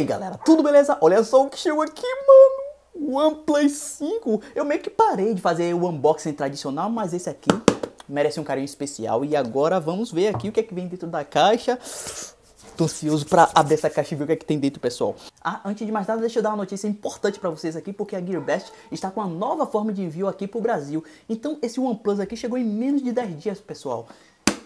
aí, galera, tudo beleza? Olha só o que chegou aqui, mano! OnePlay 5! Eu meio que parei de fazer o unboxing tradicional, mas esse aqui merece um carinho especial. E agora vamos ver aqui o que é que vem dentro da caixa. Tô ansioso pra abrir essa caixa e ver o que, é que tem dentro, pessoal. Ah, antes de mais nada, deixa eu dar uma notícia importante pra vocês aqui, porque a GearBest está com uma nova forma de envio aqui pro Brasil. Então, esse OnePlus aqui chegou em menos de 10 dias, pessoal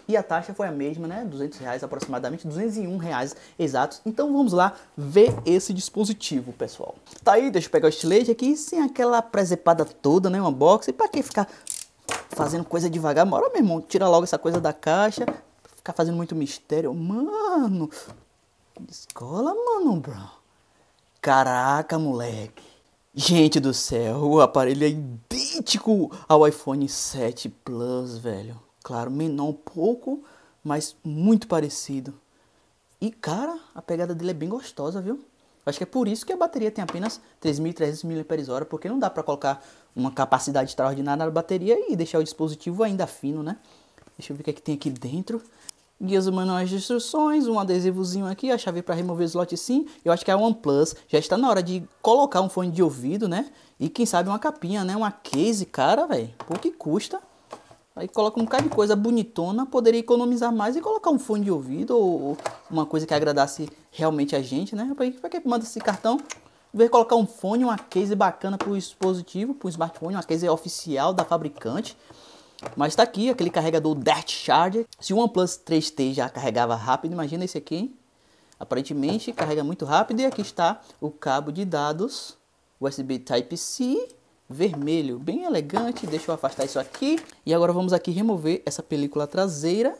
e a taxa foi a mesma, né? 200 reais aproximadamente, 201 reais exatos. Então vamos lá ver esse dispositivo, pessoal. Tá aí, deixa eu pegar o estilete aqui, sem aquela presepada toda, né? Uma box, e pra que ficar fazendo coisa devagar? Mora, meu irmão, tira logo essa coisa da caixa, ficar fazendo muito mistério. Mano, escola, mano, bro. Caraca, moleque. Gente do céu, o aparelho é idêntico ao iPhone 7 Plus, velho. Claro, menor um pouco, mas muito parecido. E cara, a pegada dele é bem gostosa, viu? Acho que é por isso que a bateria tem apenas 3.300 mAh, porque não dá para colocar uma capacidade extraordinária na bateria e deixar o dispositivo ainda fino, né? Deixa eu ver o que, é que tem aqui dentro. Guias manuais de instruções, um adesivozinho aqui, a chave para remover o slot sim. Eu acho que é a OnePlus já está na hora de colocar um fone de ouvido, né? E quem sabe uma capinha, né? Uma case, cara, velho. Por que custa? Aí coloca um bocado de coisa bonitona, poderia economizar mais e colocar um fone de ouvido ou uma coisa que agradasse realmente a gente, né? Pra que manda esse cartão? Em vez de colocar um fone, uma case bacana pro dispositivo, pro smartphone, uma case oficial da fabricante. Mas está aqui, aquele carregador Death Charger. Se o OnePlus 3T já carregava rápido, imagina esse aqui, hein? Aparentemente carrega muito rápido e aqui está o cabo de dados USB Type-C vermelho, bem elegante. Deixa eu afastar isso aqui. E agora vamos aqui remover essa película traseira.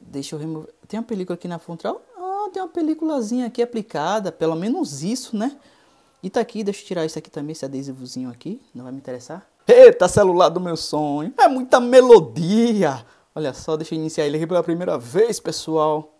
Deixa eu remover. Tem uma película aqui na frontal? Ah, tem uma películazinha aqui aplicada, pelo menos isso, né? E tá aqui, deixa eu tirar isso aqui também, esse adesivozinho aqui, não vai me interessar. Eita, celular do meu sonho, é muita melodia. Olha só, deixa eu iniciar ele aqui pela primeira vez, pessoal.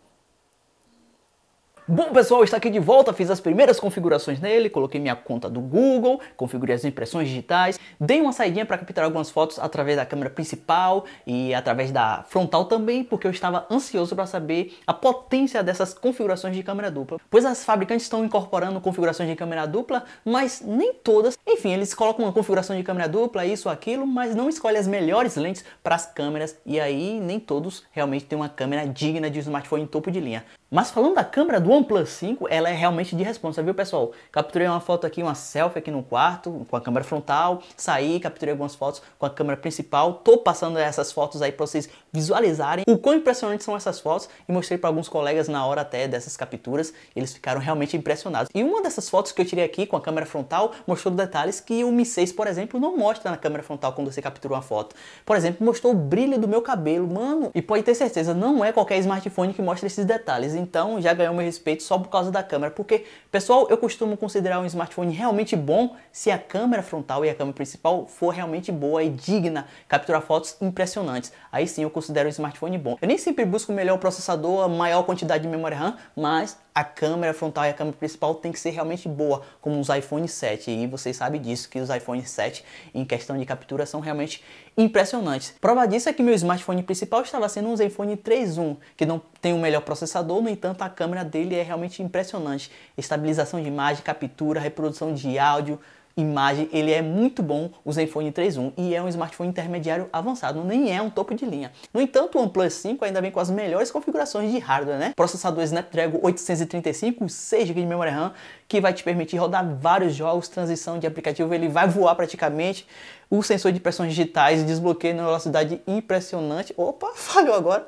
Bom pessoal, está aqui de volta, fiz as primeiras configurações nele, coloquei minha conta do Google, configurei as impressões digitais, dei uma saidinha para capturar algumas fotos através da câmera principal e através da frontal também, porque eu estava ansioso para saber a potência dessas configurações de câmera dupla. Pois as fabricantes estão incorporando configurações de câmera dupla, mas nem todas. Enfim, eles colocam uma configuração de câmera dupla, isso, aquilo, mas não escolhem as melhores lentes para as câmeras e aí nem todos realmente têm uma câmera digna de um smartphone em topo de linha. Mas falando da câmera do OnePlus 5, ela é realmente de responsa, viu pessoal? Capturei uma foto aqui, uma selfie aqui no quarto, com a câmera frontal, saí, capturei algumas fotos com a câmera principal, tô passando essas fotos aí para vocês visualizarem o quão impressionantes são essas fotos e mostrei para alguns colegas na hora até dessas capturas, eles ficaram realmente impressionados. E uma dessas fotos que eu tirei aqui com a câmera frontal mostrou detalhes que o Mi 6, por exemplo, não mostra na câmera frontal quando você captura uma foto. Por exemplo, mostrou o brilho do meu cabelo, mano, e pode ter certeza, não é qualquer smartphone que mostra esses detalhes, então já ganhou meu respeito só por causa da câmera. Porque, pessoal, eu costumo considerar um smartphone realmente bom se a câmera frontal e a câmera principal for realmente boa e digna, capturar fotos impressionantes. Aí sim eu considero um smartphone bom. Eu nem sempre busco o melhor processador, maior quantidade de memória RAM, mas a câmera frontal e a câmera principal tem que ser realmente boa, como os iPhone 7. E vocês sabem disso, que os iPhone 7 em questão de captura são realmente impressionantes. Prova disso é que meu smartphone principal estava sendo um iPhone 3.1, que não tem o um melhor processador, no entanto a câmera dele é realmente impressionante. Estabilização de imagem, captura, reprodução de áudio, imagem, ele é muito bom o Zenfone 3.1 e é um smartphone intermediário avançado, nem é um topo de linha. No entanto, o OnePlus 5 ainda vem com as melhores configurações de hardware, né? Processador Snapdragon 835, 6 GB de memória RAM, que vai te permitir rodar vários jogos, transição de aplicativo, ele vai voar praticamente. O sensor de pressões digitais, desbloqueio na velocidade impressionante. Opa, falhou agora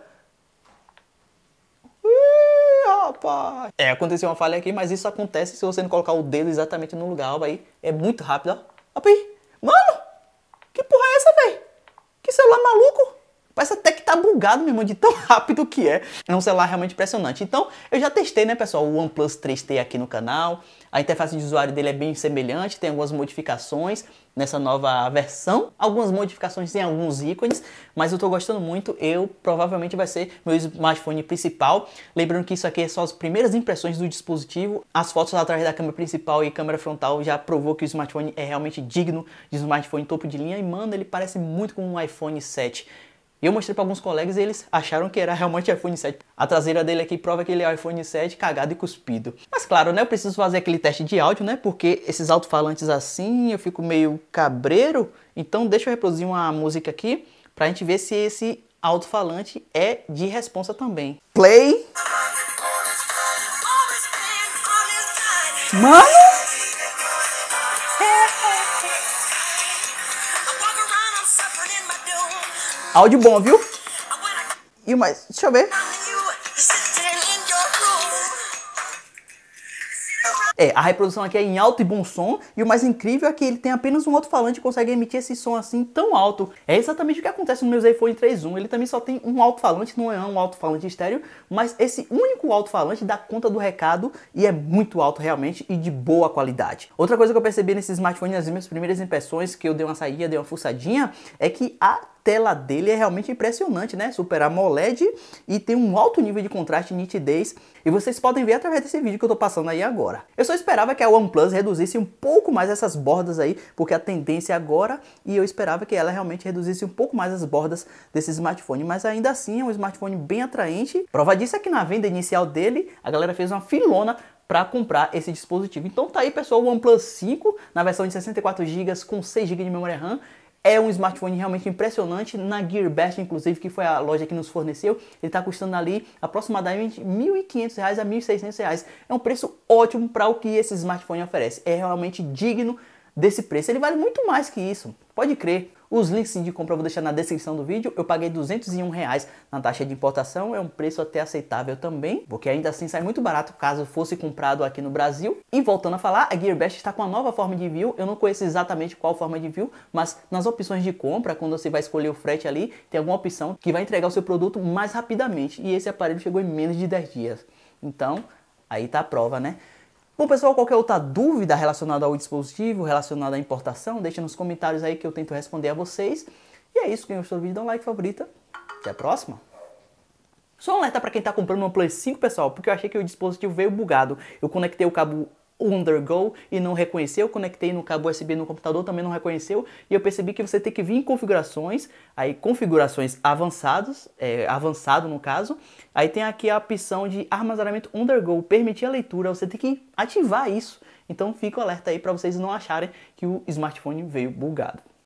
papai. É, aconteceu uma falha aqui, mas isso acontece se você não colocar o dedo exatamente no lugar, aí. É muito rápido, ó. aí. Mano, que porra é essa, velho? Que celular maluco? bugado, meu irmão, de tão rápido que é. É um celular realmente impressionante. Então, eu já testei, né, pessoal, o OnePlus 3T aqui no canal. A interface de usuário dele é bem semelhante, tem algumas modificações nessa nova versão, algumas modificações em alguns ícones, mas eu tô gostando muito, eu provavelmente vai ser meu smartphone principal. Lembrando que isso aqui é só as primeiras impressões do dispositivo. As fotos atrás da câmera principal e câmera frontal já provou que o smartphone é realmente digno de smartphone topo de linha e mano, ele parece muito com um iPhone 7. E eu mostrei para alguns colegas e eles acharam que era realmente iPhone 7. A traseira dele aqui prova que ele é iPhone 7 cagado e cuspido. Mas claro, né, eu preciso fazer aquele teste de áudio, né, porque esses alto-falantes assim, eu fico meio cabreiro. Então deixa eu reproduzir uma música aqui pra gente ver se esse alto-falante é de responsa também. Play! Mano! Áudio bom, viu? E mais, deixa eu ver. É, a reprodução aqui é em alto e bom som, e o mais incrível é que ele tem apenas um outro falante e consegue emitir esse som assim tão alto. É exatamente o que acontece no meu iPhone 3.1, ele também só tem um alto-falante, não é um alto-falante estéreo, mas esse único alto-falante dá conta do recado e é muito alto realmente e de boa qualidade. Outra coisa que eu percebi nesse smartphone nas minhas primeiras impressões, que eu dei uma saída, dei uma fuçadinha, é que a tela dele é realmente impressionante, né? Super AMOLED e tem um alto nível de contraste e nitidez. E vocês podem ver através desse vídeo que eu tô passando aí agora. Eu só esperava que a OnePlus reduzisse um pouco mais essas bordas aí, porque a tendência é agora, e eu esperava que ela realmente reduzisse um pouco mais as bordas desse smartphone. Mas ainda assim é um smartphone bem atraente. Prova disso é que na venda inicial dele, a galera fez uma filona para comprar esse dispositivo. Então tá aí, pessoal, o OnePlus 5 na versão de 64 GB com 6 GB de memória RAM é um smartphone realmente impressionante. Na GearBest, inclusive, que foi a loja que nos forneceu, ele está custando ali aproximadamente R$ 1.500 a R$ 1.600. É um preço ótimo para o que esse smartphone oferece. É realmente digno desse preço. Ele vale muito mais que isso, pode crer. Os links de compra eu vou deixar na descrição do vídeo. Eu paguei 201 reais na taxa de importação, é um preço até aceitável também, porque ainda assim sai muito barato caso fosse comprado aqui no Brasil. E voltando a falar, a GearBest está com uma nova forma de envio. Eu não conheço exatamente qual forma de envio, mas nas opções de compra, quando você vai escolher o frete ali, tem alguma opção que vai entregar o seu produto mais rapidamente. E esse aparelho chegou em menos de 10 dias. Então, aí tá a prova, né? Bom, pessoal, qualquer é outra dúvida relacionada ao dispositivo, relacionada à importação, deixa nos comentários aí que eu tento responder a vocês. E é isso, quem gostou do vídeo, dá um like, favorita. Até a próxima! Só um alerta para quem está comprando uma Play 5, pessoal, porque eu achei que o dispositivo veio bugado. Eu conectei o cabo undergo e não reconheceu, conectei no cabo USB no computador, também não reconheceu, e eu percebi que você tem que vir em configurações, aí configurações avançados, é, avançado no caso, aí tem aqui a opção de armazenamento undergo, permitir a leitura, você tem que ativar isso, então fica o alerta aí para vocês não acharem que o smartphone veio bugado.